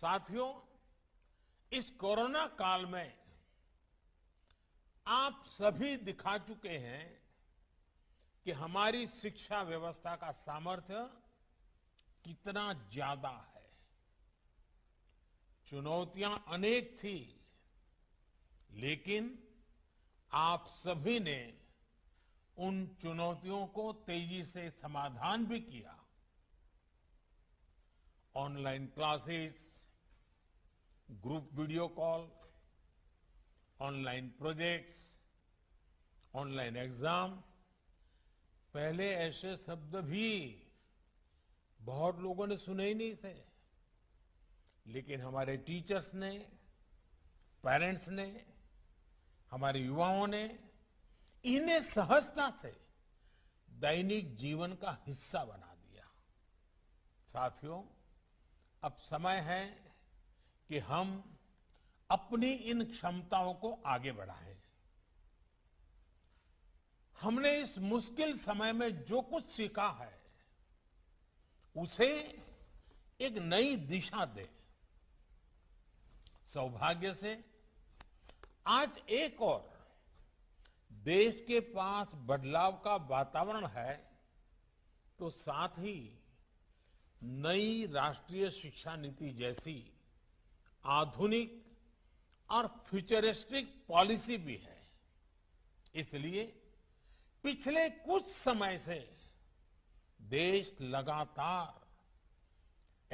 साथियों इस कोरोना काल में आप सभी दिखा चुके हैं कि हमारी शिक्षा व्यवस्था का सामर्थ्य कितना ज्यादा है चुनौतियां अनेक थी लेकिन आप सभी ने उन चुनौतियों को तेजी से समाधान भी किया online classes group video call online projects online exam पहले ऐसे शब्द भी बहुत लोगों ने सुने ही नहीं थे लेकिन हमारे टीचर्स ने पेरेंट्स ने हमारे युवाओं ने इन्हें सहजता से दैनिक जीवन का हिस्सा बना दिया साथियों अब समय है कि हम अपनी इन क्षमताओं को आगे बढ़ाएं हमने इस मुश्किल समय में जो कुछ सीखा है उसे एक नई दिशा दे सौभाग्य से आज एक और देश के पास बदलाव का वातावरण है तो साथ ही नई राष्ट्रीय शिक्षा नीति जैसी आधुनिक और फ्यूचरिस्टिक पॉलिसी भी है इसलिए पिछले कुछ समय से देश लगातार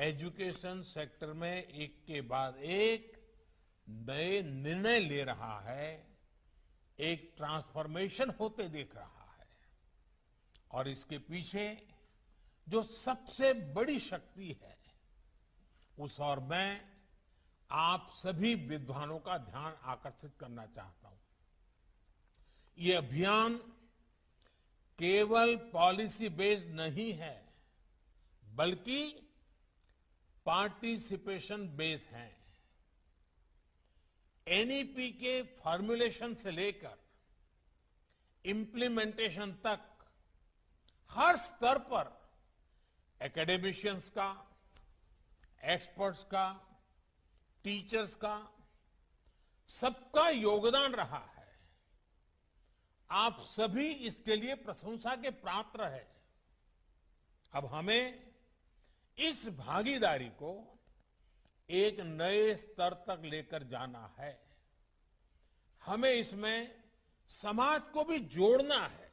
एजुकेशन सेक्टर में एक के बाद एक नए निर्णय ले रहा है एक ट्रांसफॉर्मेशन होते देख रहा है और इसके पीछे जो सबसे बड़ी शक्ति है उस और मैं आप सभी विद्वानों का ध्यान आकर्षित करना चाहता हूं ये अभियान केवल पॉलिसी बेस्ड नहीं है बल्कि पार्टिसिपेशन बेस्ड है एनईपी के फॉर्मुलेशन से लेकर इम्प्लीमेंटेशन तक हर स्तर पर एकेडमिशियंस का एक्सपर्ट्स का टीचर्स का सबका योगदान रहा है आप सभी इसके लिए प्रशंसा के पात्र हैं अब हमें इस भागीदारी को एक नए स्तर तक लेकर जाना है हमें इसमें समाज को भी जोड़ना है